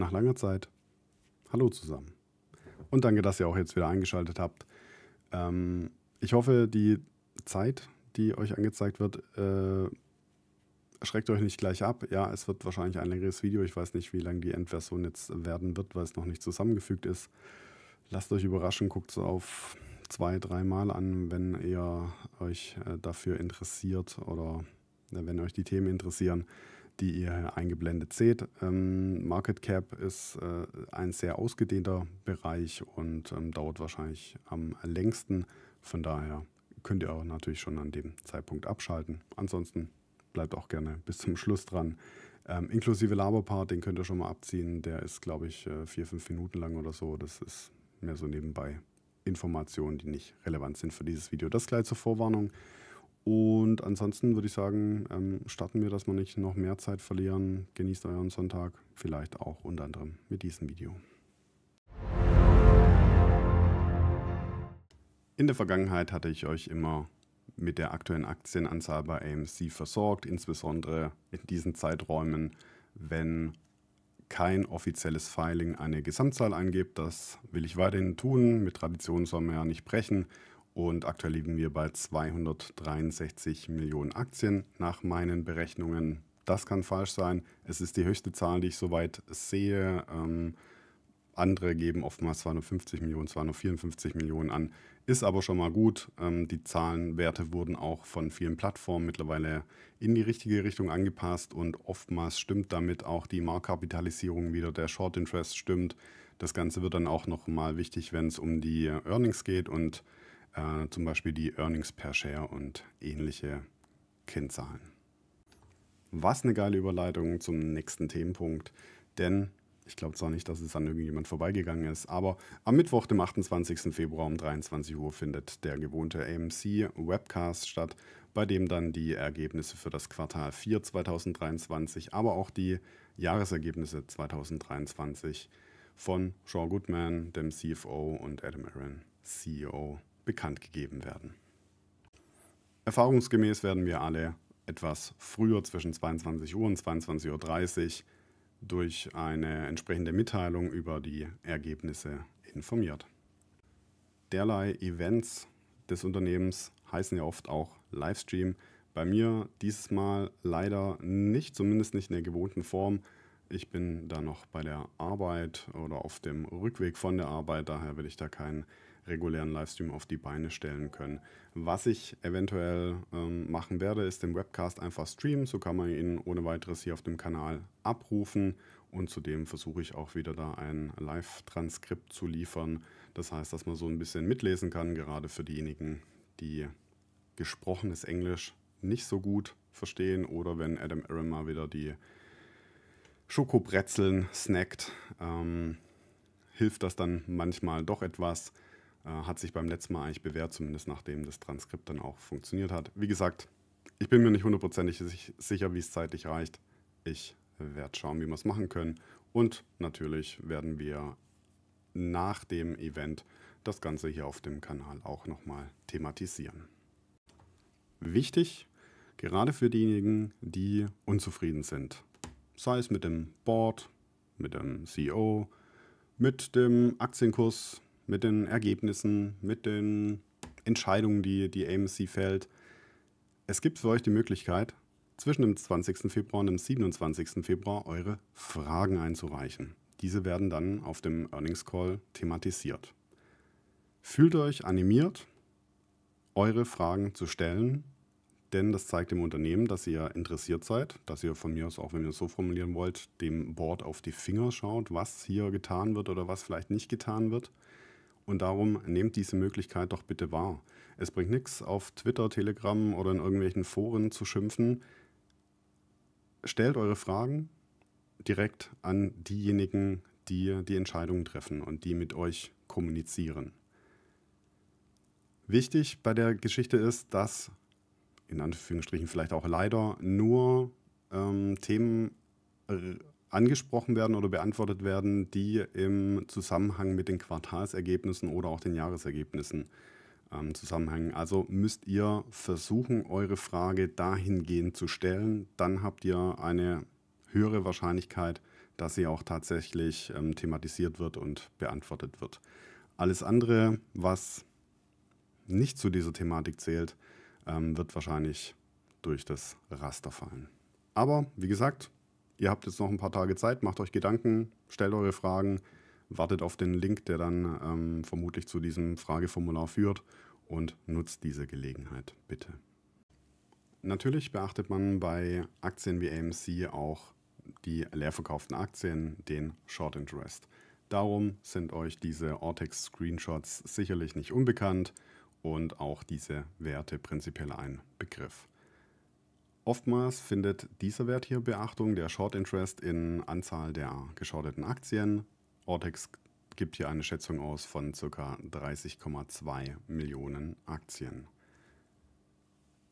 nach langer Zeit. Hallo zusammen. Und danke, dass ihr auch jetzt wieder eingeschaltet habt. Ähm, ich hoffe, die Zeit, die euch angezeigt wird, äh, schreckt euch nicht gleich ab. Ja, es wird wahrscheinlich ein längeres Video. Ich weiß nicht, wie lang die Endversion jetzt werden wird, weil es noch nicht zusammengefügt ist. Lasst euch überraschen, guckt es auf zwei, dreimal an, wenn ihr euch äh, dafür interessiert oder äh, wenn euch die Themen interessieren die ihr hier eingeblendet seht. Ähm, Market Cap ist äh, ein sehr ausgedehnter Bereich und ähm, dauert wahrscheinlich am längsten. Von daher könnt ihr auch natürlich schon an dem Zeitpunkt abschalten. Ansonsten bleibt auch gerne bis zum Schluss dran. Ähm, inklusive Laberpart, den könnt ihr schon mal abziehen. Der ist, glaube ich, äh, vier, fünf Minuten lang oder so. Das ist mehr so nebenbei Informationen, die nicht relevant sind für dieses Video. Das gleich zur Vorwarnung. Und ansonsten würde ich sagen, ähm, starten wir, dass wir nicht noch mehr Zeit verlieren. Genießt euren Sonntag, vielleicht auch unter anderem mit diesem Video. In der Vergangenheit hatte ich euch immer mit der aktuellen Aktienanzahl bei AMC versorgt, insbesondere in diesen Zeiträumen, wenn kein offizielles Filing eine Gesamtzahl angibt. Das will ich weiterhin tun. Mit Tradition soll man ja nicht brechen. Und aktuell liegen wir bei 263 Millionen Aktien nach meinen Berechnungen. Das kann falsch sein. Es ist die höchste Zahl, die ich soweit sehe. Ähm, andere geben oftmals 250 Millionen, 254 Millionen an. Ist aber schon mal gut. Ähm, die Zahlenwerte wurden auch von vielen Plattformen mittlerweile in die richtige Richtung angepasst und oftmals stimmt damit auch die Marktkapitalisierung wieder, der Short Interest stimmt. Das Ganze wird dann auch nochmal wichtig, wenn es um die Earnings geht und äh, zum Beispiel die Earnings per Share und ähnliche Kennzahlen. Was eine geile Überleitung zum nächsten Themenpunkt, denn ich glaube zwar nicht, dass es an irgendjemand vorbeigegangen ist, aber am Mittwoch, dem 28. Februar um 23 Uhr findet der gewohnte AMC Webcast statt, bei dem dann die Ergebnisse für das Quartal 4 2023, aber auch die Jahresergebnisse 2023 von Sean Goodman, dem CFO und Adam Aaron, CEO bekannt gegeben werden. Erfahrungsgemäß werden wir alle etwas früher zwischen 22 Uhr und 22.30 Uhr durch eine entsprechende Mitteilung über die Ergebnisse informiert. Derlei Events des Unternehmens heißen ja oft auch Livestream. Bei mir dieses Mal leider nicht, zumindest nicht in der gewohnten Form. Ich bin da noch bei der Arbeit oder auf dem Rückweg von der Arbeit, daher will ich da keinen regulären Livestream auf die Beine stellen können. Was ich eventuell ähm, machen werde, ist den Webcast einfach streamen. So kann man ihn ohne weiteres hier auf dem Kanal abrufen. Und zudem versuche ich auch wieder da ein Live-Transkript zu liefern. Das heißt, dass man so ein bisschen mitlesen kann, gerade für diejenigen, die gesprochenes Englisch nicht so gut verstehen oder wenn Adam Aaron mal wieder die Schokobretzeln snackt, ähm, hilft das dann manchmal doch etwas. Äh, hat sich beim letzten Mal eigentlich bewährt, zumindest nachdem das Transkript dann auch funktioniert hat. Wie gesagt, ich bin mir nicht hundertprozentig sicher, wie es zeitlich reicht. Ich werde schauen, wie wir es machen können. Und natürlich werden wir nach dem Event das Ganze hier auf dem Kanal auch nochmal thematisieren. Wichtig, gerade für diejenigen, die unzufrieden sind, sei es mit dem Board, mit dem CEO, mit dem Aktienkurs, mit den Ergebnissen, mit den Entscheidungen, die die AMC fällt. Es gibt für euch die Möglichkeit, zwischen dem 20. Februar und dem 27. Februar eure Fragen einzureichen. Diese werden dann auf dem Earnings Call thematisiert. Fühlt euch animiert, eure Fragen zu stellen, denn das zeigt dem Unternehmen, dass ihr interessiert seid, dass ihr von mir aus, auch wenn ihr es so formulieren wollt, dem Board auf die Finger schaut, was hier getan wird oder was vielleicht nicht getan wird. Und darum nehmt diese Möglichkeit doch bitte wahr. Es bringt nichts, auf Twitter, Telegram oder in irgendwelchen Foren zu schimpfen. Stellt eure Fragen direkt an diejenigen, die die Entscheidungen treffen und die mit euch kommunizieren. Wichtig bei der Geschichte ist, dass in Anführungsstrichen vielleicht auch leider nur ähm, Themen äh, angesprochen werden oder beantwortet werden, die im Zusammenhang mit den Quartalsergebnissen oder auch den Jahresergebnissen ähm, zusammenhängen. Also müsst ihr versuchen, eure Frage dahingehend zu stellen. Dann habt ihr eine höhere Wahrscheinlichkeit, dass sie auch tatsächlich ähm, thematisiert wird und beantwortet wird. Alles andere, was nicht zu dieser Thematik zählt, ähm, wird wahrscheinlich durch das Raster fallen. Aber wie gesagt, ihr habt jetzt noch ein paar Tage Zeit, macht euch Gedanken, stellt eure Fragen, wartet auf den Link, der dann ähm, vermutlich zu diesem Frageformular führt und nutzt diese Gelegenheit bitte. Natürlich beachtet man bei Aktien wie AMC auch die leerverkauften Aktien, den Short Interest. Darum sind euch diese Ortex-Screenshots sicherlich nicht unbekannt und auch diese Werte prinzipiell ein Begriff. Oftmals findet dieser Wert hier Beachtung, der Short Interest in Anzahl der geschorteten Aktien. Ortex gibt hier eine Schätzung aus von ca. 30,2 Millionen Aktien.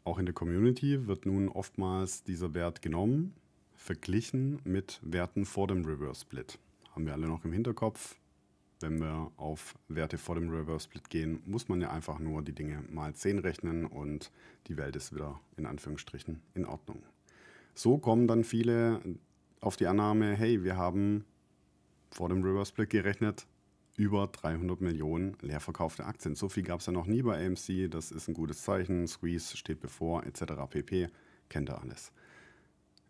Auch in der Community wird nun oftmals dieser Wert genommen, verglichen mit Werten vor dem Reverse Split. Haben wir alle noch im Hinterkopf, wenn wir auf Werte vor dem Reverse Split gehen, muss man ja einfach nur die Dinge mal 10 rechnen und die Welt ist wieder in Anführungsstrichen in Ordnung. So kommen dann viele auf die Annahme, hey, wir haben vor dem Reverse Split gerechnet über 300 Millionen leerverkaufte Aktien. So viel gab es ja noch nie bei AMC, das ist ein gutes Zeichen, Squeeze steht bevor, etc. pp. Kennt ihr alles.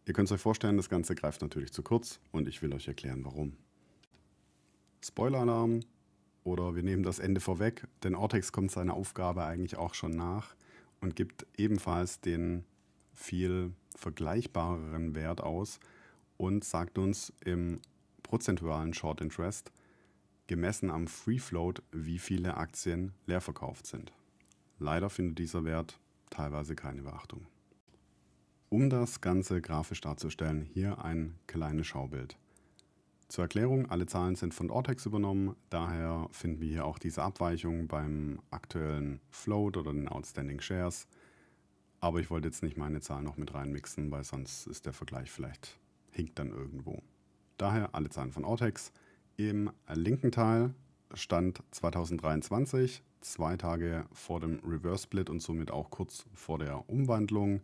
Ihr könnt es euch vorstellen, das Ganze greift natürlich zu kurz und ich will euch erklären, warum. Spoiler-Alarm oder wir nehmen das Ende vorweg, denn Ortex kommt seiner Aufgabe eigentlich auch schon nach und gibt ebenfalls den viel vergleichbareren Wert aus und sagt uns im prozentualen Short Interest gemessen am Free Float, wie viele Aktien leer verkauft sind. Leider findet dieser Wert teilweise keine Beachtung. Um das Ganze grafisch darzustellen, hier ein kleines Schaubild. Zur Erklärung, alle Zahlen sind von Ortex übernommen, daher finden wir hier auch diese Abweichung beim aktuellen Float oder den Outstanding Shares. Aber ich wollte jetzt nicht meine Zahlen noch mit reinmixen, weil sonst ist der Vergleich vielleicht hinkt dann irgendwo. Daher alle Zahlen von Ortex. Im linken Teil stand 2023, zwei Tage vor dem Reverse Split und somit auch kurz vor der Umwandlung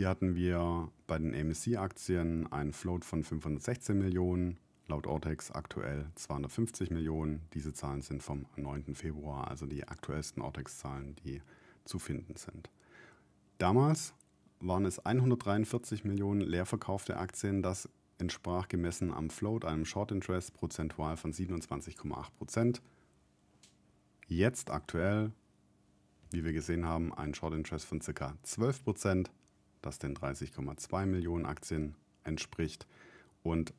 hier hatten wir bei den AMC-Aktien einen Float von 516 Millionen, laut Ortex aktuell 250 Millionen. Diese Zahlen sind vom 9. Februar, also die aktuellsten Ortex-Zahlen, die zu finden sind. Damals waren es 143 Millionen leerverkaufte Aktien. Das entsprach gemessen am Float einem Short Interest prozentual von 27,8 Prozent. Jetzt aktuell, wie wir gesehen haben, ein Short Interest von ca. 12 Prozent das den 30,2 Millionen Aktien entspricht. Und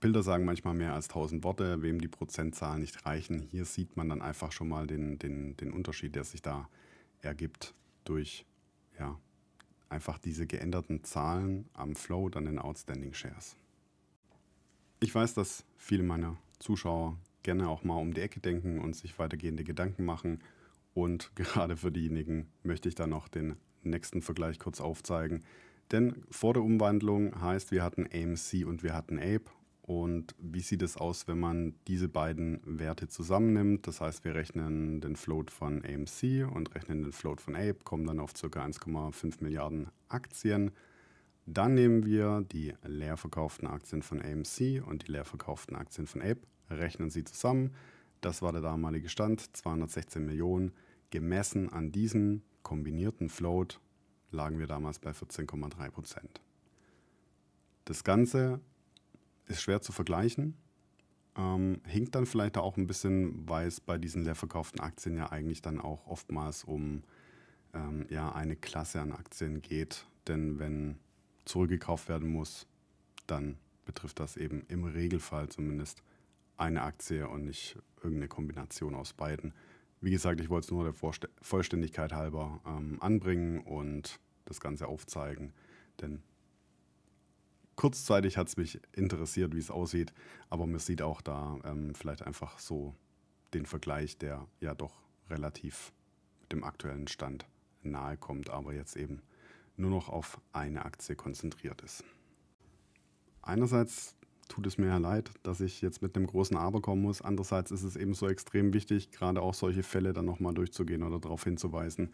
Bilder sagen manchmal mehr als 1000 Worte, wem die Prozentzahlen nicht reichen. Hier sieht man dann einfach schon mal den, den, den Unterschied, der sich da ergibt durch ja, einfach diese geänderten Zahlen am Flow, dann den Outstanding Shares. Ich weiß, dass viele meiner Zuschauer gerne auch mal um die Ecke denken und sich weitergehende Gedanken machen. Und gerade für diejenigen möchte ich da noch den nächsten Vergleich kurz aufzeigen. Denn vor der Umwandlung heißt, wir hatten AMC und wir hatten Ape. Und wie sieht es aus, wenn man diese beiden Werte zusammennimmt? Das heißt, wir rechnen den Float von AMC und rechnen den Float von Ape, kommen dann auf ca. 1,5 Milliarden Aktien. Dann nehmen wir die leer verkauften Aktien von AMC und die leer verkauften Aktien von Ape, rechnen sie zusammen. Das war der damalige Stand, 216 Millionen. Gemessen an diesem kombinierten Float lagen wir damals bei 14,3 Prozent. Das Ganze ist schwer zu vergleichen, ähm, hinkt dann vielleicht auch ein bisschen, weil es bei diesen leerverkauften Aktien ja eigentlich dann auch oftmals um ähm, ja, eine Klasse an Aktien geht. Denn wenn zurückgekauft werden muss, dann betrifft das eben im Regelfall zumindest eine Aktie und nicht irgendeine Kombination aus beiden. Wie gesagt, ich wollte es nur der Vorste Vollständigkeit halber ähm, anbringen und das Ganze aufzeigen, denn kurzzeitig hat es mich interessiert, wie es aussieht, aber man sieht auch da ähm, vielleicht einfach so den Vergleich, der ja doch relativ dem aktuellen Stand nahe kommt, aber jetzt eben nur noch auf eine Aktie konzentriert ist. Einerseits tut es mir ja leid, dass ich jetzt mit einem großen Aber kommen muss. Andererseits ist es eben so extrem wichtig, gerade auch solche Fälle dann nochmal durchzugehen oder darauf hinzuweisen.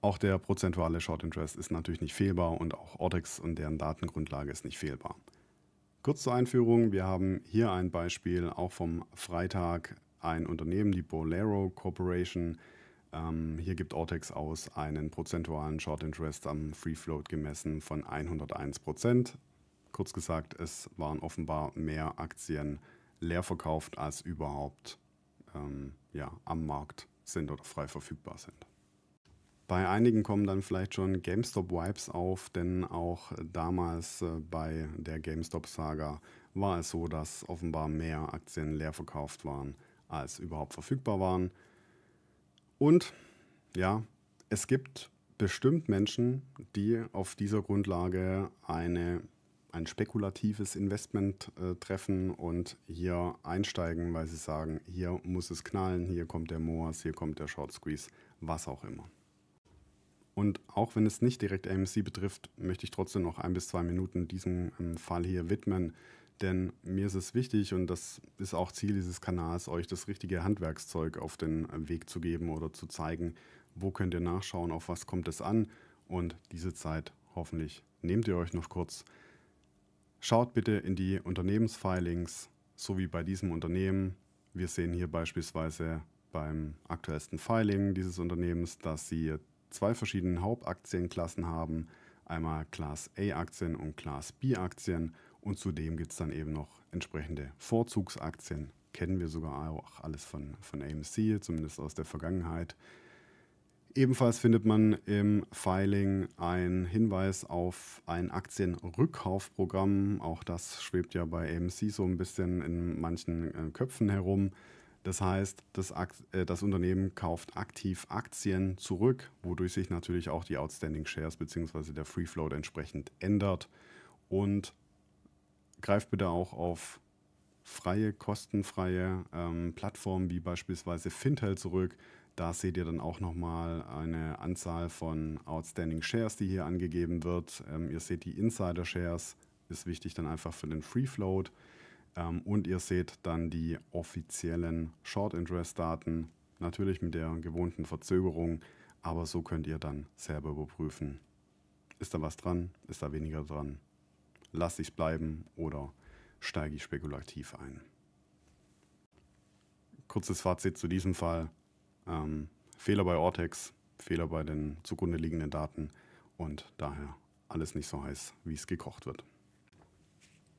Auch der prozentuale Short Interest ist natürlich nicht fehlbar und auch Ortex und deren Datengrundlage ist nicht fehlbar. Kurz zur Einführung, wir haben hier ein Beispiel auch vom Freitag ein Unternehmen, die Bolero Corporation. Ähm, hier gibt Ortex aus einen prozentualen Short Interest am Free Float gemessen von 101 Prozent. Kurz gesagt, es waren offenbar mehr Aktien leer verkauft, als überhaupt ähm, ja, am Markt sind oder frei verfügbar sind. Bei einigen kommen dann vielleicht schon gamestop wipes auf, denn auch damals äh, bei der GameStop-Saga war es so, dass offenbar mehr Aktien leer verkauft waren, als überhaupt verfügbar waren. Und ja, es gibt bestimmt Menschen, die auf dieser Grundlage eine ein spekulatives Investment äh, treffen und hier einsteigen, weil sie sagen, hier muss es knallen, hier kommt der Moas, hier kommt der Short Squeeze, was auch immer. Und auch wenn es nicht direkt AMC betrifft, möchte ich trotzdem noch ein bis zwei Minuten diesem ähm, Fall hier widmen, denn mir ist es wichtig und das ist auch Ziel dieses Kanals, euch das richtige Handwerkszeug auf den äh, Weg zu geben oder zu zeigen, wo könnt ihr nachschauen, auf was kommt es an und diese Zeit hoffentlich nehmt ihr euch noch kurz. Schaut bitte in die Unternehmensfilings, so wie bei diesem Unternehmen. Wir sehen hier beispielsweise beim aktuellsten Filing dieses Unternehmens, dass sie zwei verschiedene Hauptaktienklassen haben. Einmal Class A-Aktien und Class B-Aktien. Und zudem gibt es dann eben noch entsprechende Vorzugsaktien. Kennen wir sogar auch alles von, von AMC, zumindest aus der Vergangenheit. Ebenfalls findet man im Filing einen Hinweis auf ein Aktienrückkaufprogramm. Auch das schwebt ja bei AMC so ein bisschen in manchen äh, Köpfen herum. Das heißt, das, äh, das, Unternehmen kauft aktiv Aktien zurück, wodurch sich natürlich auch die Outstanding Shares bzw. der Free Float entsprechend ändert. Und greift bitte auch auf freie, kostenfreie ähm, Plattformen wie beispielsweise Fintel zurück, da seht ihr dann auch nochmal eine Anzahl von Outstanding Shares, die hier angegeben wird. Ähm, ihr seht die Insider Shares, ist wichtig dann einfach für den Free Float. Ähm, und ihr seht dann die offiziellen Short Interest Daten, natürlich mit der gewohnten Verzögerung, aber so könnt ihr dann selber überprüfen. Ist da was dran? Ist da weniger dran? Lasse ich es bleiben oder steige ich spekulativ ein? Kurzes Fazit zu diesem Fall ähm, Fehler bei Ortex, Fehler bei den zugrunde liegenden Daten und daher alles nicht so heiß, wie es gekocht wird.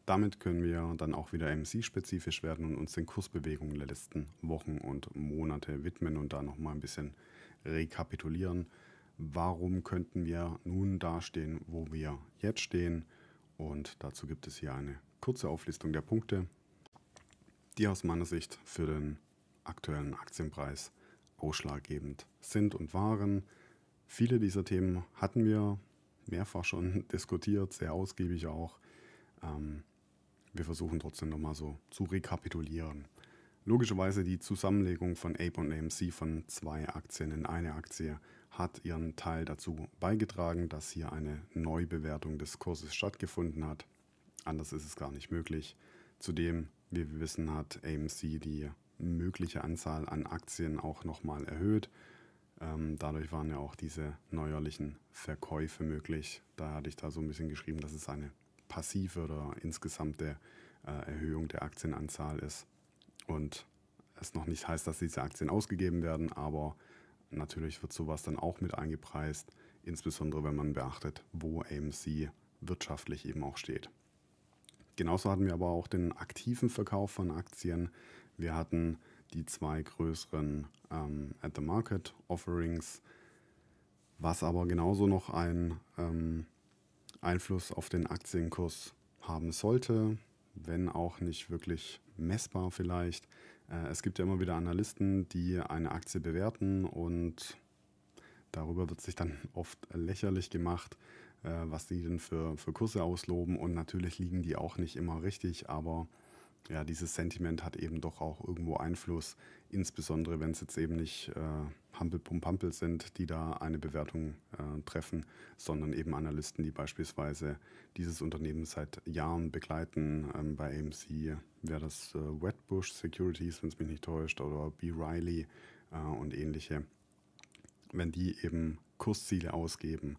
Damit können wir dann auch wieder MC-spezifisch werden und uns den Kursbewegungen der letzten Wochen und Monate widmen und da nochmal ein bisschen rekapitulieren. Warum könnten wir nun dastehen, wo wir jetzt stehen? Und dazu gibt es hier eine kurze Auflistung der Punkte, die aus meiner Sicht für den aktuellen Aktienpreis ausschlaggebend sind und waren. Viele dieser Themen hatten wir mehrfach schon diskutiert, sehr ausgiebig auch. Ähm, wir versuchen trotzdem nochmal so zu rekapitulieren. Logischerweise die Zusammenlegung von Ape und AMC von zwei Aktien in eine Aktie hat ihren Teil dazu beigetragen, dass hier eine Neubewertung des Kurses stattgefunden hat. Anders ist es gar nicht möglich. Zudem, wie wir wissen, hat AMC die mögliche Anzahl an Aktien auch nochmal erhöht. Ähm, dadurch waren ja auch diese neuerlichen Verkäufe möglich. Da hatte ich da so ein bisschen geschrieben, dass es eine passive oder insgesamte äh, Erhöhung der Aktienanzahl ist. Und es noch nicht heißt, dass diese Aktien ausgegeben werden, aber natürlich wird sowas dann auch mit eingepreist, insbesondere wenn man beachtet, wo AMC wirtschaftlich eben auch steht. Genauso hatten wir aber auch den aktiven Verkauf von Aktien. Wir hatten die zwei größeren ähm, At the Market Offerings, was aber genauso noch einen ähm, Einfluss auf den Aktienkurs haben sollte, wenn auch nicht wirklich messbar vielleicht. Äh, es gibt ja immer wieder Analysten, die eine Aktie bewerten und darüber wird sich dann oft lächerlich gemacht, äh, was die denn für, für Kurse ausloben und natürlich liegen die auch nicht immer richtig, aber ja, dieses Sentiment hat eben doch auch irgendwo Einfluss, insbesondere wenn es jetzt eben nicht äh, Hampel sind, die da eine Bewertung äh, treffen, sondern eben Analysten, die beispielsweise dieses Unternehmen seit Jahren begleiten. Ähm, bei AMC wäre das äh, Wetbush Securities, wenn es mich nicht täuscht, oder B. Riley äh, und ähnliche. Wenn die eben Kursziele ausgeben,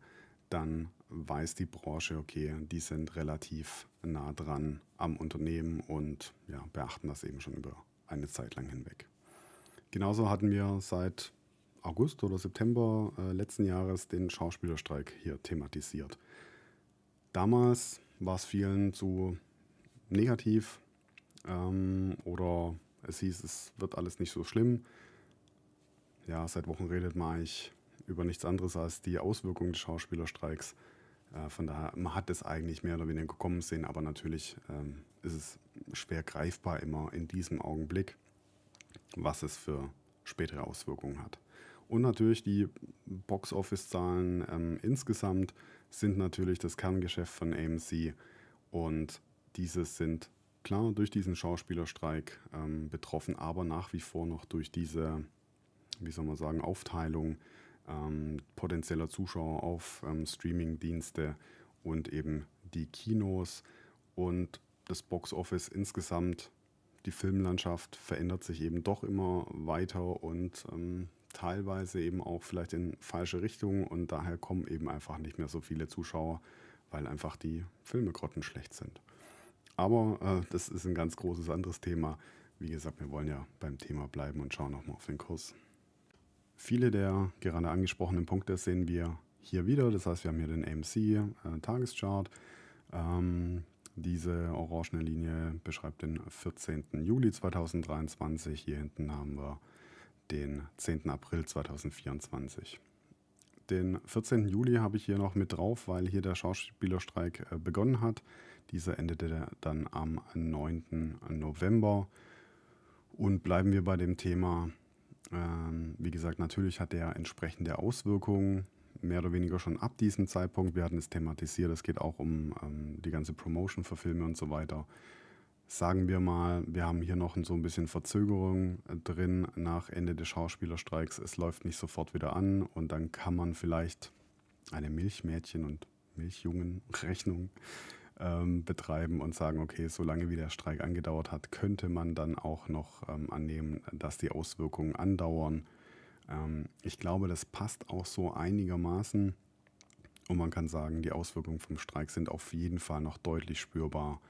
dann weiß die Branche, okay, die sind relativ nah dran am Unternehmen und ja, beachten das eben schon über eine Zeit lang hinweg. Genauso hatten wir seit August oder September äh, letzten Jahres den Schauspielerstreik hier thematisiert. Damals war es vielen zu negativ ähm, oder es hieß, es wird alles nicht so schlimm. Ja, seit Wochen redet man eigentlich über nichts anderes als die Auswirkungen des Schauspielerstreiks. Äh, von daher, man hat es eigentlich mehr oder weniger gekommen sehen, aber natürlich ähm, ist es schwer greifbar immer in diesem Augenblick, was es für spätere Auswirkungen hat. Und natürlich die Box-Office-Zahlen ähm, insgesamt sind natürlich das Kerngeschäft von AMC und diese sind klar durch diesen Schauspielerstreik ähm, betroffen, aber nach wie vor noch durch diese, wie soll man sagen, Aufteilung ähm, potenzieller Zuschauer auf ähm, Streaming-Dienste und eben die Kinos und das Box Office insgesamt. Die Filmlandschaft verändert sich eben doch immer weiter und ähm, teilweise eben auch vielleicht in falsche Richtungen und daher kommen eben einfach nicht mehr so viele Zuschauer, weil einfach die Filme grottenschlecht sind. Aber äh, das ist ein ganz großes anderes Thema. Wie gesagt, wir wollen ja beim Thema bleiben und schauen nochmal auf den Kurs. Viele der gerade angesprochenen Punkte sehen wir hier wieder. Das heißt, wir haben hier den AMC-Tageschart. Äh, ähm, diese orangene Linie beschreibt den 14. Juli 2023. Hier hinten haben wir den 10. April 2024. Den 14. Juli habe ich hier noch mit drauf, weil hier der Schauspielerstreik äh, begonnen hat. Dieser endete dann am 9. November. Und bleiben wir bei dem Thema ähm, wie gesagt, natürlich hat der entsprechende Auswirkungen, mehr oder weniger schon ab diesem Zeitpunkt. Wir hatten es thematisiert, es geht auch um ähm, die ganze Promotion für Filme und so weiter. Sagen wir mal, wir haben hier noch so ein bisschen Verzögerung äh, drin nach Ende des Schauspielerstreiks. Es läuft nicht sofort wieder an und dann kann man vielleicht eine Milchmädchen- und Milchjungen-Rechnung ähm, betreiben und sagen, okay, solange wie der Streik angedauert hat, könnte man dann auch noch ähm, annehmen, dass die Auswirkungen andauern. Ähm, ich glaube, das passt auch so einigermaßen. Und man kann sagen, die Auswirkungen vom Streik sind auf jeden Fall noch deutlich spürbar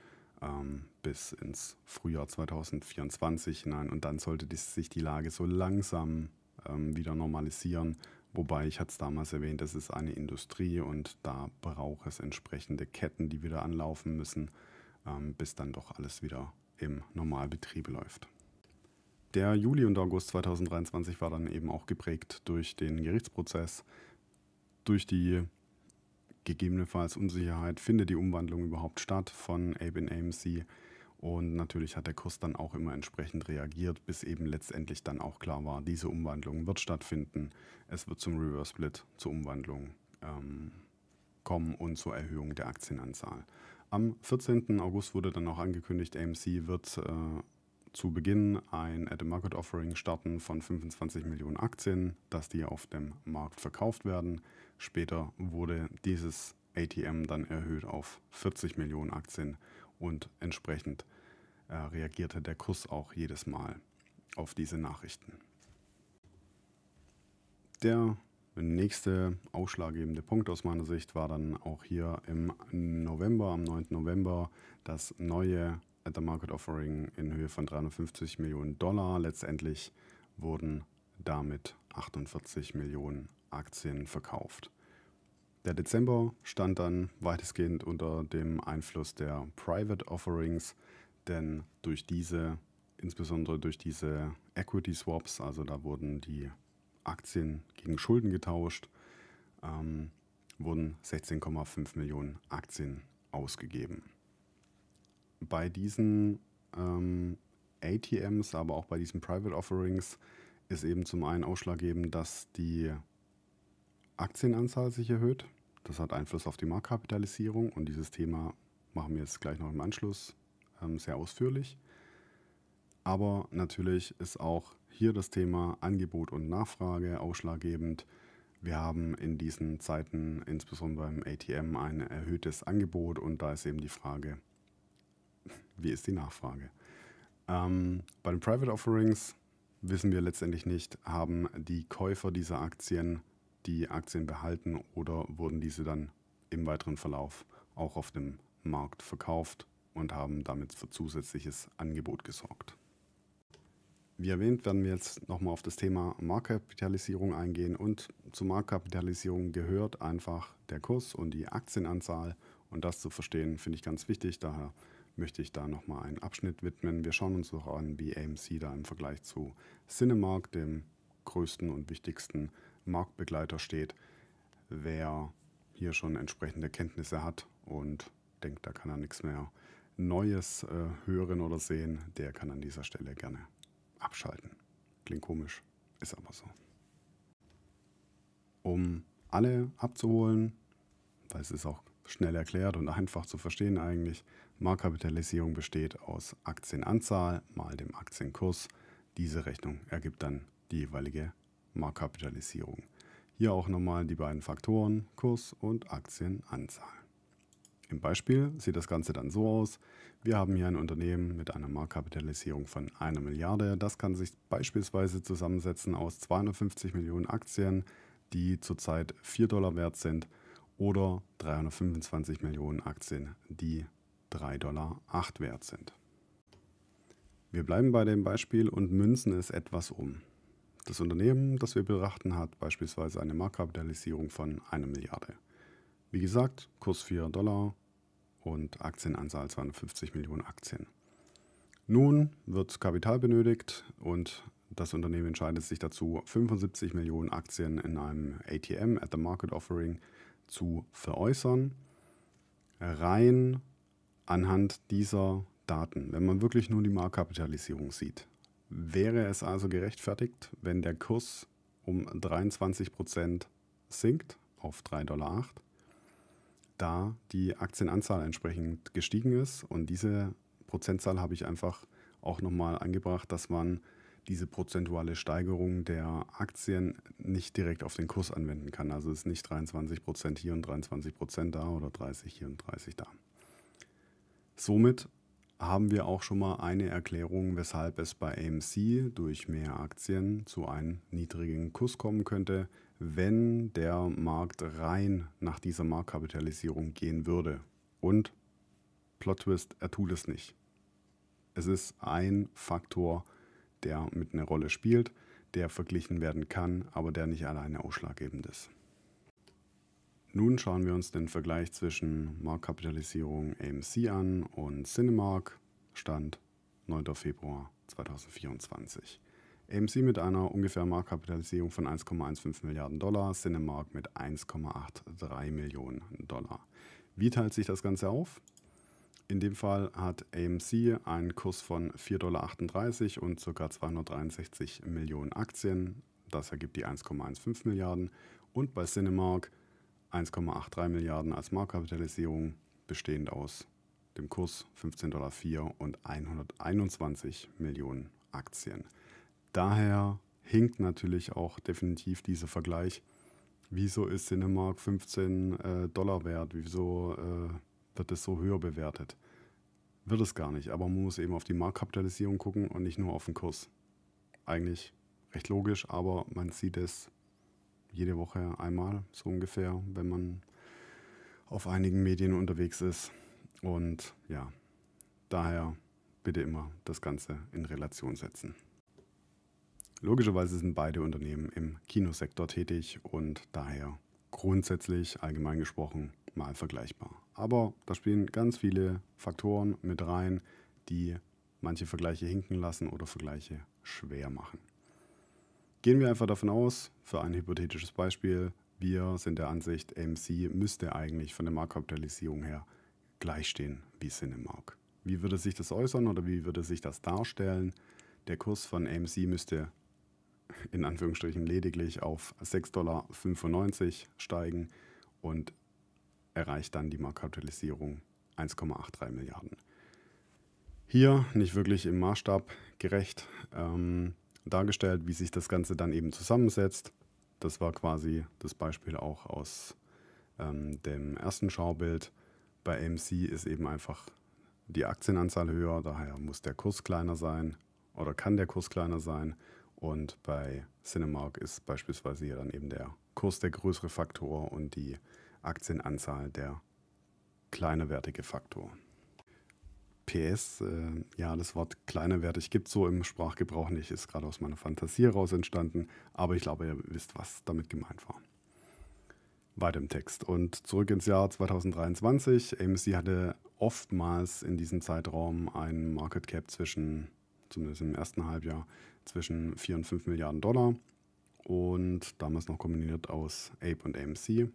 ähm, bis ins Frühjahr 2024 hinein. Und dann sollte die, sich die Lage so langsam ähm, wieder normalisieren. Wobei ich hatte es damals erwähnt, das ist eine Industrie und da braucht es entsprechende Ketten, die wieder anlaufen müssen, ähm, bis dann doch alles wieder im Normalbetrieb läuft. Der Juli und August 2023 war dann eben auch geprägt durch den Gerichtsprozess, durch die gegebenenfalls Unsicherheit, findet die Umwandlung überhaupt statt von Abe in AMC und natürlich hat der Kurs dann auch immer entsprechend reagiert, bis eben letztendlich dann auch klar war, diese Umwandlung wird stattfinden. Es wird zum Reverse Split, zur Umwandlung ähm, kommen und zur Erhöhung der Aktienanzahl. Am 14. August wurde dann auch angekündigt, AMC wird äh, zu Beginn ein At-the-Market-Offering starten von 25 Millionen Aktien, dass die auf dem Markt verkauft werden. Später wurde dieses ATM dann erhöht auf 40 Millionen Aktien und entsprechend äh, reagierte der Kuss auch jedes Mal auf diese Nachrichten. Der nächste ausschlaggebende Punkt aus meiner Sicht war dann auch hier im November, am 9. November, das neue at äh, the Market Offering in Höhe von 350 Millionen Dollar. Letztendlich wurden damit 48 Millionen Aktien verkauft. Der Dezember stand dann weitestgehend unter dem Einfluss der Private Offerings denn durch diese, insbesondere durch diese Equity Swaps, also da wurden die Aktien gegen Schulden getauscht, ähm, wurden 16,5 Millionen Aktien ausgegeben. Bei diesen ähm, ATMs, aber auch bei diesen Private Offerings ist eben zum einen ausschlaggebend, dass die Aktienanzahl sich erhöht. Das hat Einfluss auf die Marktkapitalisierung und dieses Thema machen wir jetzt gleich noch im Anschluss ähm, sehr ausführlich. Aber natürlich ist auch hier das Thema Angebot und Nachfrage ausschlaggebend. Wir haben in diesen Zeiten, insbesondere beim ATM, ein erhöhtes Angebot und da ist eben die Frage, wie ist die Nachfrage? Ähm, bei den Private Offerings wissen wir letztendlich nicht, haben die Käufer dieser Aktien die Aktien behalten oder wurden diese dann im weiteren Verlauf auch auf dem Markt verkauft und haben damit für zusätzliches Angebot gesorgt. Wie erwähnt, werden wir jetzt nochmal auf das Thema Marktkapitalisierung eingehen und zur Marktkapitalisierung gehört einfach der Kurs und die Aktienanzahl und das zu verstehen finde ich ganz wichtig, daher möchte ich da nochmal einen Abschnitt widmen. Wir schauen uns auch an, wie AMC da im Vergleich zu Cinemark, dem größten und wichtigsten Marktbegleiter steht. Wer hier schon entsprechende Kenntnisse hat und denkt, da kann er nichts mehr Neues äh, hören oder sehen, der kann an dieser Stelle gerne abschalten. Klingt komisch, ist aber so. Um alle abzuholen, weil es ist auch schnell erklärt und einfach zu verstehen eigentlich, Marktkapitalisierung besteht aus Aktienanzahl mal dem Aktienkurs. Diese Rechnung ergibt dann die jeweilige Marktkapitalisierung. Hier auch nochmal die beiden Faktoren Kurs und Aktienanzahl. Im Beispiel sieht das Ganze dann so aus. Wir haben hier ein Unternehmen mit einer Marktkapitalisierung von einer Milliarde. Das kann sich beispielsweise zusammensetzen aus 250 Millionen Aktien, die zurzeit 4 Dollar wert sind, oder 325 Millionen Aktien, die 3,8 Dollar wert sind. Wir bleiben bei dem Beispiel und münzen es etwas um. Das Unternehmen, das wir betrachten, hat beispielsweise eine Marktkapitalisierung von einer Milliarde. Wie gesagt, Kurs 4 Dollar und Aktienanzahl 250 Millionen Aktien. Nun wird Kapital benötigt und das Unternehmen entscheidet sich dazu, 75 Millionen Aktien in einem ATM at the Market Offering zu veräußern. Rein anhand dieser Daten, wenn man wirklich nur die Marktkapitalisierung sieht, wäre es also gerechtfertigt, wenn der Kurs um 23% sinkt auf 3,8 Dollar da die Aktienanzahl entsprechend gestiegen ist. Und diese Prozentzahl habe ich einfach auch nochmal angebracht, dass man diese prozentuale Steigerung der Aktien nicht direkt auf den Kurs anwenden kann. Also es ist nicht 23% Prozent hier und 23% Prozent da oder 30 hier und 30 da. Somit haben wir auch schon mal eine Erklärung, weshalb es bei AMC durch mehr Aktien zu einem niedrigen Kurs kommen könnte wenn der Markt rein nach dieser Marktkapitalisierung gehen würde. Und Plot Twist, er tut es nicht. Es ist ein Faktor, der mit einer Rolle spielt, der verglichen werden kann, aber der nicht alleine ausschlaggebend ist. Nun schauen wir uns den Vergleich zwischen Marktkapitalisierung AMC an und Cinemark, Stand 9. Februar 2024. AMC mit einer ungefähr Marktkapitalisierung von 1,15 Milliarden Dollar, Cinemark mit 1,83 Millionen Dollar. Wie teilt sich das Ganze auf? In dem Fall hat AMC einen Kurs von 4,38 Dollar und ca. 263 Millionen Aktien. Das ergibt die 1,15 Milliarden. Und bei Cinemark 1,83 Milliarden als Marktkapitalisierung, bestehend aus dem Kurs 15,04 Dollar und 121 Millionen Aktien. Daher hinkt natürlich auch definitiv dieser Vergleich. Wieso ist Cinemark 15 äh, Dollar wert? Wieso äh, wird es so höher bewertet? Wird es gar nicht, aber man muss eben auf die Marktkapitalisierung gucken und nicht nur auf den Kurs. Eigentlich recht logisch, aber man sieht es jede Woche einmal, so ungefähr, wenn man auf einigen Medien unterwegs ist. Und ja, daher bitte immer das Ganze in Relation setzen. Logischerweise sind beide Unternehmen im Kinosektor tätig und daher grundsätzlich allgemein gesprochen mal vergleichbar. Aber da spielen ganz viele Faktoren mit rein, die manche Vergleiche hinken lassen oder Vergleiche schwer machen. Gehen wir einfach davon aus, für ein hypothetisches Beispiel, wir sind der Ansicht, AMC müsste eigentlich von der Marktkapitalisierung her gleichstehen wie Cinemark. Wie würde sich das äußern oder wie würde sich das darstellen? Der Kurs von AMC müsste in Anführungsstrichen lediglich auf 6,95 Dollar steigen und erreicht dann die Marktkapitalisierung 1,83 Milliarden. Hier nicht wirklich im Maßstab gerecht ähm, dargestellt, wie sich das Ganze dann eben zusammensetzt. Das war quasi das Beispiel auch aus ähm, dem ersten Schaubild. Bei AMC ist eben einfach die Aktienanzahl höher, daher muss der Kurs kleiner sein oder kann der Kurs kleiner sein und bei Cinemark ist beispielsweise ja dann eben der Kurs der größere Faktor und die Aktienanzahl der kleinerwertige Faktor. PS, äh, ja, das Wort kleinerwertig gibt es so im Sprachgebrauch nicht, ist gerade aus meiner Fantasie heraus entstanden, aber ich glaube, ihr wisst, was damit gemeint war. Weiter im Text und zurück ins Jahr 2023. AMC hatte oftmals in diesem Zeitraum einen Market Cap zwischen zumindest im ersten Halbjahr, zwischen 4 und 5 Milliarden Dollar. Und damals noch kombiniert aus Ape und AMC.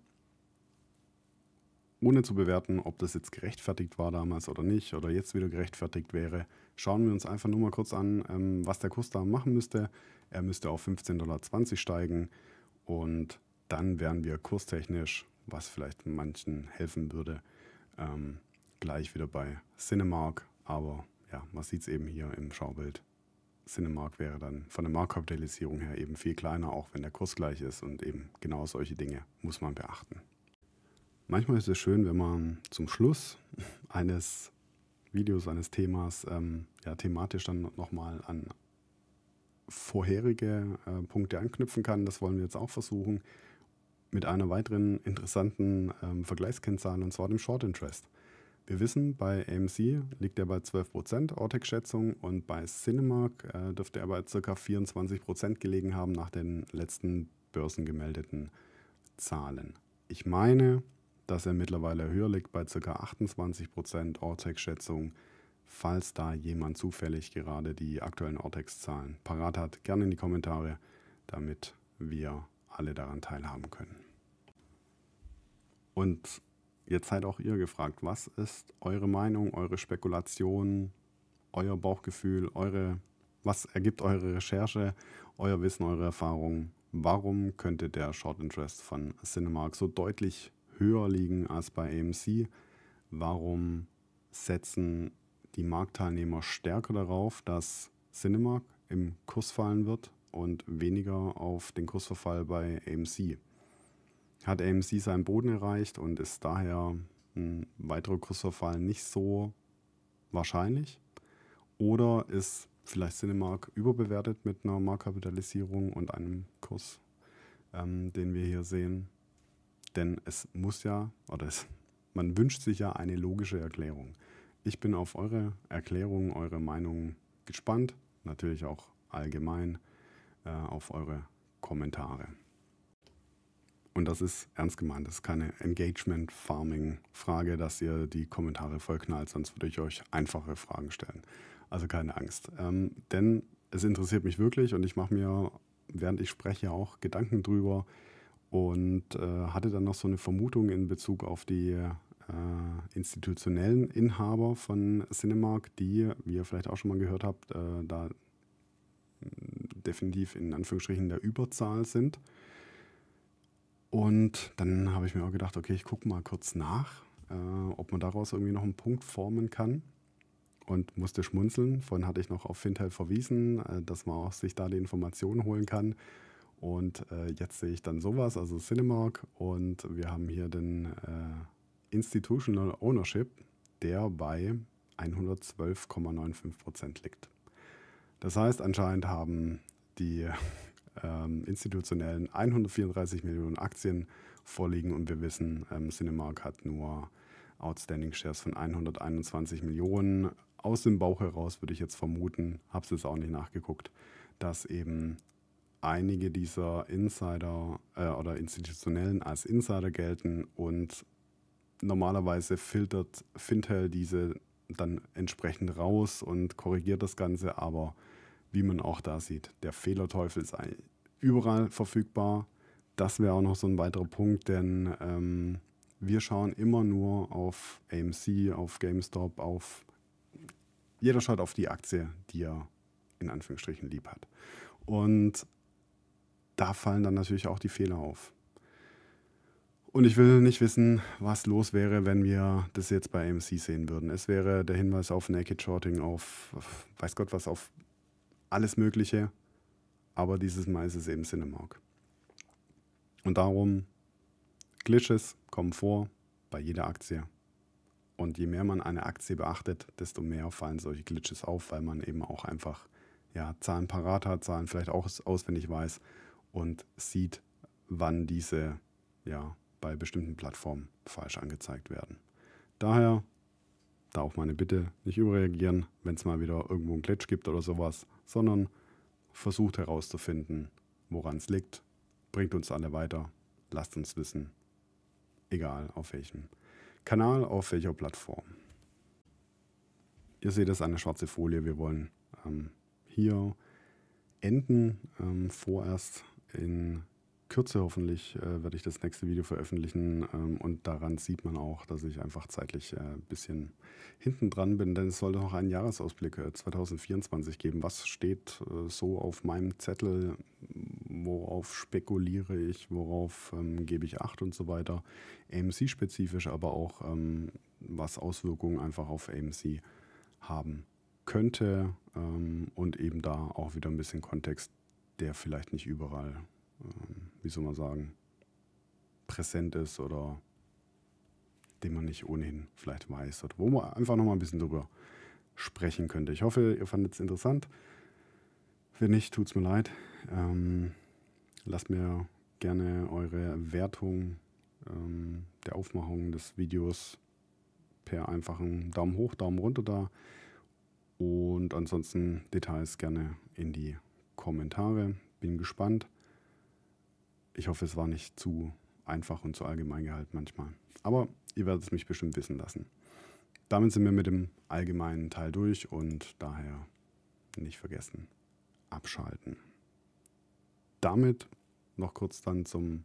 Ohne zu bewerten, ob das jetzt gerechtfertigt war damals oder nicht oder jetzt wieder gerechtfertigt wäre, schauen wir uns einfach nur mal kurz an, ähm, was der Kurs da machen müsste. Er müsste auf 15,20 Dollar steigen und dann wären wir kurstechnisch, was vielleicht manchen helfen würde, ähm, gleich wieder bei Cinemark. Aber ja, man sieht es eben hier im Schaubild. Cinemark wäre dann von der Marktkapitalisierung her eben viel kleiner, auch wenn der Kurs gleich ist und eben genau solche Dinge muss man beachten. Manchmal ist es schön, wenn man zum Schluss eines Videos, eines Themas ähm, ja, thematisch dann nochmal an vorherige äh, Punkte anknüpfen kann. Das wollen wir jetzt auch versuchen mit einer weiteren interessanten ähm, Vergleichskennzahl und zwar dem Short Interest. Wir wissen, bei AMC liegt er bei 12% Ortec-Schätzung und bei Cinemark äh, dürfte er bei ca. 24% gelegen haben nach den letzten börsengemeldeten Zahlen. Ich meine, dass er mittlerweile höher liegt bei ca. 28% Ortec-Schätzung. Falls da jemand zufällig gerade die aktuellen Ortex-Zahlen parat hat, gerne in die Kommentare, damit wir alle daran teilhaben können. Und jetzt seid auch ihr gefragt, was ist eure Meinung, eure Spekulation, euer Bauchgefühl, eure, was ergibt eure Recherche, euer Wissen, eure Erfahrung? Warum könnte der Short Interest von Cinemark so deutlich höher liegen als bei AMC? Warum setzen die Marktteilnehmer stärker darauf, dass Cinemark im Kurs fallen wird und weniger auf den Kursverfall bei AMC? hat AMC seinen Boden erreicht und ist daher ein weiterer Kursverfall nicht so wahrscheinlich. Oder ist vielleicht Cinemark überbewertet mit einer Marktkapitalisierung und einem Kurs, ähm, den wir hier sehen. Denn es muss ja, oder es, man wünscht sich ja eine logische Erklärung. Ich bin auf eure Erklärungen, eure Meinungen gespannt, natürlich auch allgemein äh, auf eure Kommentare. Und das ist ernst gemeint. Das ist keine Engagement-Farming-Frage, dass ihr die Kommentare vollknallt, sonst würde ich euch einfache Fragen stellen. Also keine Angst. Ähm, denn es interessiert mich wirklich und ich mache mir, während ich spreche, auch Gedanken drüber und äh, hatte dann noch so eine Vermutung in Bezug auf die äh, institutionellen Inhaber von Cinemark, die, wie ihr vielleicht auch schon mal gehört habt, äh, da hm, definitiv in Anführungsstrichen der Überzahl sind und dann habe ich mir auch gedacht, okay, ich gucke mal kurz nach, äh, ob man daraus irgendwie noch einen Punkt formen kann. Und musste schmunzeln. Vorhin hatte ich noch auf Fintel verwiesen, äh, dass man auch sich da die Informationen holen kann. Und äh, jetzt sehe ich dann sowas, also Cinemark. Und wir haben hier den äh, Institutional Ownership, der bei 112,95% liegt. Das heißt, anscheinend haben die ähm, institutionellen 134 Millionen Aktien vorliegen und wir wissen, ähm, Cinemark hat nur Outstanding Shares von 121 Millionen. Aus dem Bauch heraus würde ich jetzt vermuten, habe es jetzt auch nicht nachgeguckt, dass eben einige dieser Insider äh, oder institutionellen als Insider gelten und normalerweise filtert Fintel diese dann entsprechend raus und korrigiert das Ganze, aber wie man auch da sieht. Der Fehlerteufel sei überall verfügbar. Das wäre auch noch so ein weiterer Punkt, denn ähm, wir schauen immer nur auf AMC, auf GameStop, auf jeder schaut auf die Aktie, die er in Anführungsstrichen lieb hat. Und da fallen dann natürlich auch die Fehler auf. Und ich will nicht wissen, was los wäre, wenn wir das jetzt bei AMC sehen würden. Es wäre der Hinweis auf Naked Shorting, auf weiß Gott was, auf alles Mögliche, aber dieses Mal ist es eben Cinemark. Und darum, Glitches kommen vor bei jeder Aktie. Und je mehr man eine Aktie beachtet, desto mehr fallen solche Glitches auf, weil man eben auch einfach ja, Zahlen parat hat, Zahlen vielleicht auch auswendig weiß und sieht, wann diese ja, bei bestimmten Plattformen falsch angezeigt werden. Daher da auch meine Bitte, nicht überreagieren, wenn es mal wieder irgendwo einen Glitch gibt oder sowas sondern versucht herauszufinden, woran es liegt. Bringt uns alle weiter, lasst uns wissen, egal auf welchem Kanal, auf welcher Plattform. Ihr seht es eine schwarze Folie. Wir wollen ähm, hier enden, ähm, vorerst in Kürze hoffentlich äh, werde ich das nächste Video veröffentlichen ähm, und daran sieht man auch, dass ich einfach zeitlich äh, ein bisschen hinten dran bin, denn es sollte noch einen Jahresausblick 2024 äh, geben. Was steht äh, so auf meinem Zettel? Worauf spekuliere ich? Worauf ähm, gebe ich Acht und so weiter? AMC-spezifisch, aber auch ähm, was Auswirkungen einfach auf AMC haben könnte ähm, und eben da auch wieder ein bisschen Kontext, der vielleicht nicht überall ähm, wie soll man sagen, präsent ist oder den man nicht ohnehin vielleicht weiß oder wo man einfach nochmal ein bisschen drüber sprechen könnte. Ich hoffe, ihr fandet es interessant. Wenn nicht, tut es mir leid. Ähm, lasst mir gerne eure Wertung ähm, der Aufmachung des Videos per einfachen Daumen hoch, Daumen runter da. Und ansonsten Details gerne in die Kommentare. Bin gespannt. Ich hoffe, es war nicht zu einfach und zu allgemein gehalten manchmal. Aber ihr werdet es mich bestimmt wissen lassen. Damit sind wir mit dem allgemeinen Teil durch und daher nicht vergessen, abschalten. Damit noch kurz dann zum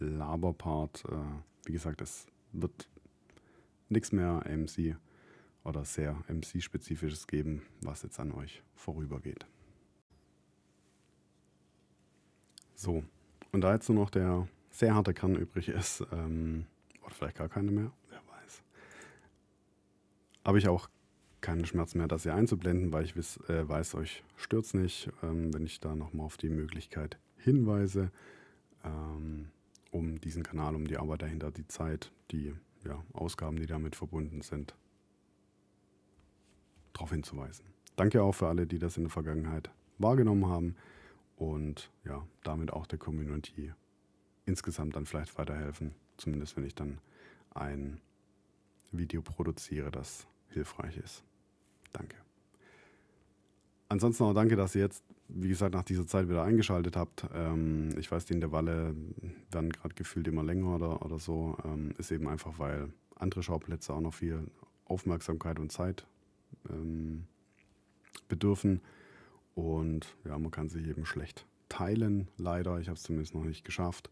Laberpart. Äh, wie gesagt, es wird nichts mehr MC oder sehr MC-spezifisches geben, was jetzt an euch vorübergeht. So, und da jetzt nur noch der sehr harte Kern übrig ist, ähm, oder vielleicht gar keine mehr, wer weiß, habe ich auch keinen Schmerz mehr, das hier einzublenden, weil ich wiss, äh, weiß, euch stört es nicht, ähm, wenn ich da nochmal auf die Möglichkeit hinweise, ähm, um diesen Kanal, um die Arbeit dahinter, die Zeit, die ja, Ausgaben, die damit verbunden sind, darauf hinzuweisen. Danke auch für alle, die das in der Vergangenheit wahrgenommen haben und ja, damit auch der Community insgesamt dann vielleicht weiterhelfen. Zumindest wenn ich dann ein Video produziere, das hilfreich ist. Danke. Ansonsten auch danke, dass ihr jetzt, wie gesagt, nach dieser Zeit wieder eingeschaltet habt. Ähm, ich weiß, die Intervalle werden gerade gefühlt immer länger oder, oder so. Ähm, ist eben einfach, weil andere Schauplätze auch noch viel Aufmerksamkeit und Zeit ähm, bedürfen. Und ja, man kann sich eben schlecht teilen, leider. Ich habe es zumindest noch nicht geschafft.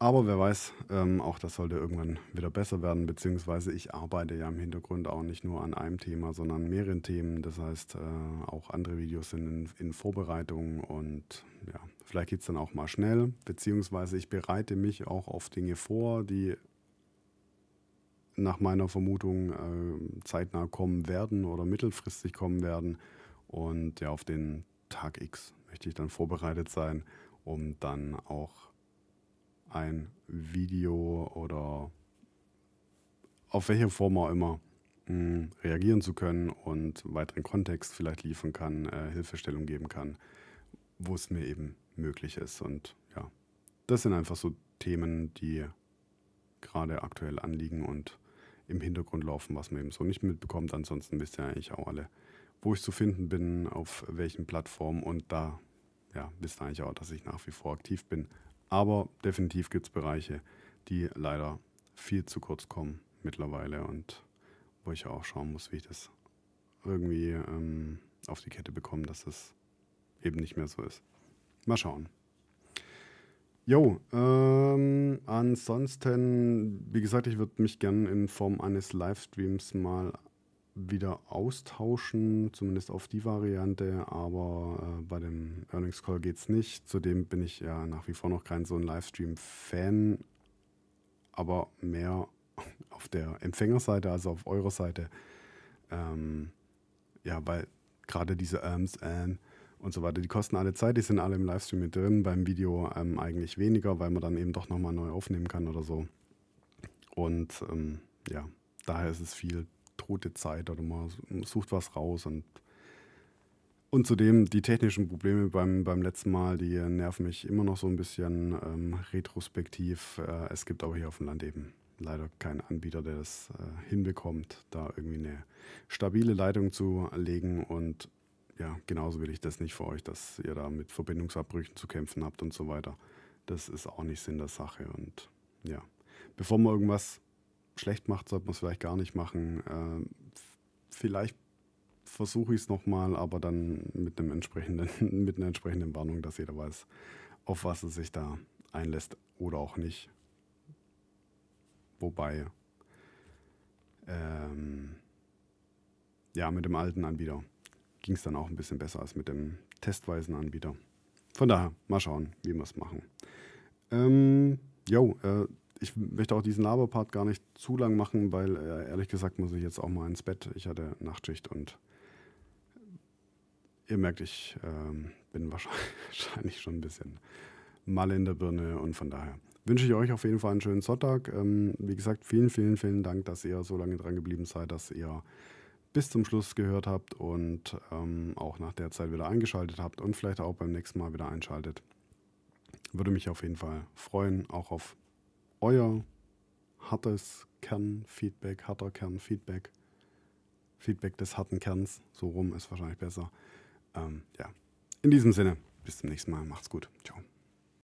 Aber wer weiß, ähm, auch das sollte irgendwann wieder besser werden, beziehungsweise ich arbeite ja im Hintergrund auch nicht nur an einem Thema, sondern an mehreren Themen. Das heißt, äh, auch andere Videos sind in, in Vorbereitung und ja, vielleicht geht es dann auch mal schnell, beziehungsweise ich bereite mich auch auf Dinge vor, die nach meiner Vermutung äh, zeitnah kommen werden oder mittelfristig kommen werden. Und ja, auf den Tag X möchte ich dann vorbereitet sein, um dann auch ein Video oder auf welche Form auch immer mh, mm, reagieren zu können und weiteren Kontext vielleicht liefern kann, äh, Hilfestellung geben kann, wo es mir eben möglich ist. Und ja, das sind einfach so Themen, die gerade aktuell anliegen und im Hintergrund laufen, was man eben so nicht mitbekommt. Ansonsten wisst ihr eigentlich auch alle, wo ich zu finden bin, auf welchen Plattformen. Und da ja, wisst ihr eigentlich auch, dass ich nach wie vor aktiv bin. Aber definitiv gibt es Bereiche, die leider viel zu kurz kommen mittlerweile und wo ich ja auch schauen muss, wie ich das irgendwie ähm, auf die Kette bekomme, dass das eben nicht mehr so ist. Mal schauen. Jo, ähm, ansonsten, wie gesagt, ich würde mich gerne in Form eines Livestreams mal wieder austauschen, zumindest auf die Variante, aber äh, bei dem Earnings Call geht es nicht. Zudem bin ich ja nach wie vor noch kein so ein Livestream-Fan, aber mehr auf der Empfängerseite, also auf eurer Seite. Ähm, ja, weil gerade diese Arms ähm, und so weiter, die kosten alle Zeit, die sind alle im Livestream mit drin, beim Video ähm, eigentlich weniger, weil man dann eben doch nochmal neu aufnehmen kann oder so. Und ähm, ja, daher ist es viel tote Zeit oder man sucht was raus und und zudem die technischen Probleme beim, beim letzten Mal, die nerven mich immer noch so ein bisschen ähm, retrospektiv. Äh, es gibt aber hier auf dem Land eben leider keinen Anbieter, der das äh, hinbekommt, da irgendwie eine stabile Leitung zu legen. Und ja, genauso will ich das nicht für euch, dass ihr da mit Verbindungsabbrüchen zu kämpfen habt und so weiter. Das ist auch nicht Sinn der Sache. Und ja, bevor man irgendwas schlecht macht, sollte man es vielleicht gar nicht machen. Ähm, vielleicht versuche ich es nochmal, aber dann mit, einem entsprechenden, mit einer entsprechenden Warnung, dass jeder weiß, auf was er sich da einlässt oder auch nicht. Wobei, ähm, ja, mit dem alten Anbieter ging es dann auch ein bisschen besser als mit dem testweisen Anbieter. Von daher, mal schauen, wie wir es machen. Ähm, jo, äh, ich möchte auch diesen Laberpart gar nicht zu lang machen, weil äh, ehrlich gesagt muss ich jetzt auch mal ins Bett. Ich hatte Nachtschicht und ihr merkt, ich ähm, bin wahrscheinlich schon ein bisschen mal in der Birne und von daher wünsche ich euch auf jeden Fall einen schönen Sonntag. Ähm, wie gesagt, vielen, vielen, vielen Dank, dass ihr so lange dran geblieben seid, dass ihr bis zum Schluss gehört habt und ähm, auch nach der Zeit wieder eingeschaltet habt und vielleicht auch beim nächsten Mal wieder einschaltet. Würde mich auf jeden Fall freuen, auch auf euer hartes Kernfeedback, harter Kernfeedback, Feedback des harten Kerns, so rum ist wahrscheinlich besser. Ähm, ja, in diesem Sinne, bis zum nächsten Mal, macht's gut, ciao.